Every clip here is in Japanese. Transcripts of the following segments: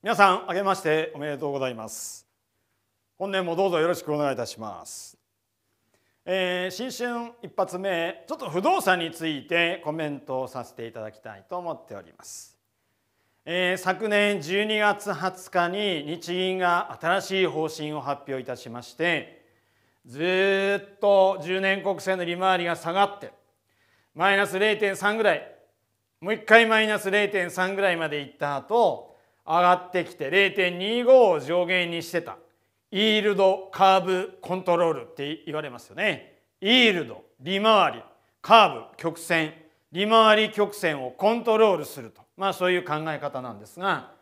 皆さん、あけましておめでとうございます。本年もどうぞよろしくお願いいたします。えー、新春一発目、ちょっと不動産についてコメントをさせていただきたいと思っております。えー、昨年12月20日に日銀が新しい方針を発表いたしまして、ずっと10年国債の利回りが下がって、マイナス0.3ぐらい、もう一回マイナス0.3ぐらいまでいった後、上がってきて0.25を上限にしてたイールドカーブコントロールって言われますよねイールド利回りカーブ曲線利回り曲線をコントロールするとまあそういう考え方なんですが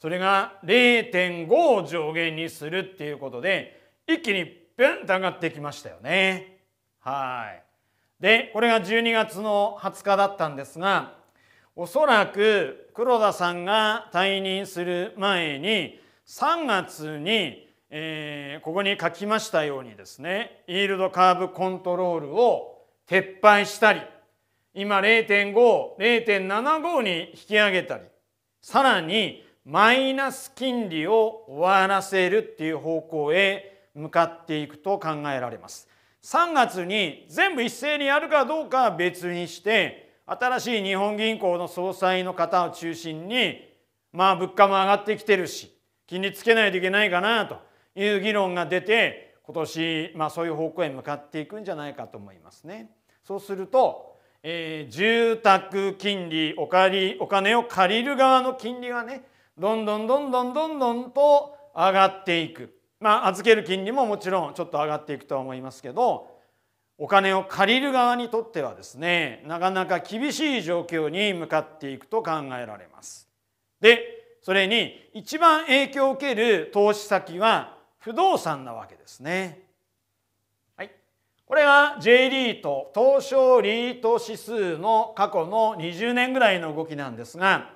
それが0.5を上限にするっていうことで一気にピュンと上がってきましたよねはいでこれが12月の20日だったんですがおそらく黒田さんが退任する前に3月に、えー、ここに書きましたようにですねイールドカーブコントロールを撤廃したり今0.50.75に引き上げたりさらにマイナス金利を終わらせるっていう方向へ向かっていくと考えられます。3月に全部一斉にやるかどうかは別にして新しい日本銀行の総裁の方を中心にまあ物価も上がってきてるし金利つけないといけないかなという議論が出て今年まあそういう方向へ向かっていくんじゃないかと思いますね。そうすると、えー、住宅金利お借りお金を借りる側の金利がねどんどんどんどんどんどんと上がっていく。まあ預ける金利ももちろんちょっと上がっていくとは思いますけどお金を借りる側にとってはですねなかなか厳しい状況に向かっていくと考えられます。でそれに一番影響を受ける投資先は不動産なわけですね。はい、これが J リート東証リート指数の過去の20年ぐらいの動きなんですが、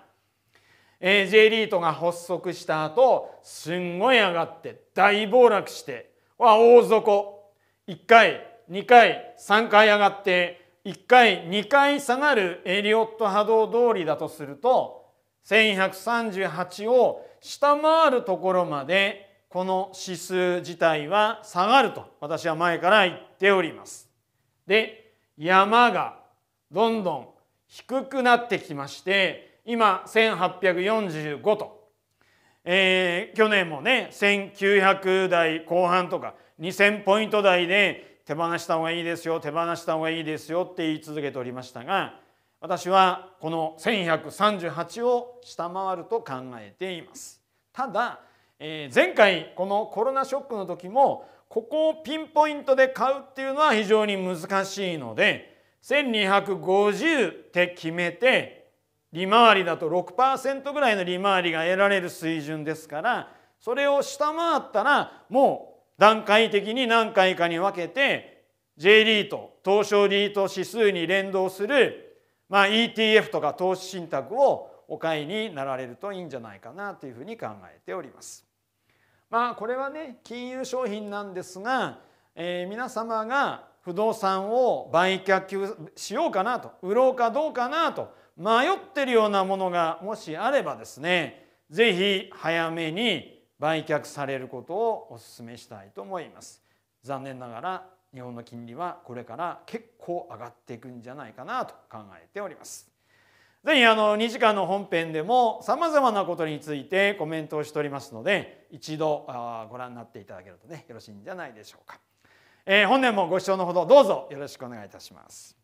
えー、J リートが発足した後すんごい上がって大暴落しては大底1回2回3回上がって1回2回下がるエリオット波動通りだとすると1138を下回るところまでこの指数自体は下がると私は前から言っております。で山がどんどん低くなってきまして今1845と、えー、去年もね1900台後半とか2000ポイント台で手放した方がいいですよ手放した方がいいですよって言い続けておりましたが私はこの1138を下回ると考えています。ただ、えー、前回このコロナショックの時もここをピンポイントで買うっていうのは非常に難しいので1250って決めて利回りだと6%ぐらいの利回りが得られる水準ですからそれを下回ったらもう段階的に何回かに分けて J リート東証リート指数に連動する、まあ、ETF とか投資信託をお買いになられるといいんじゃないかなというふうに考えております。まあこれはね金融商品なんですが、えー、皆様が不動産を売却しようかなと売ろうかどうかなと迷ってるようなものがもしあればですね是非早めに売却されることをお勧めしたいと思います残念ながら日本の金利はこれから結構上がっていくんじゃないかなと考えておりますぜひあの2時間の本編でも様々なことについてコメントをしておりますので一度ご覧になっていただけるとねよろしいんじゃないでしょうか、えー、本年もご視聴のほどどうぞよろしくお願いいたします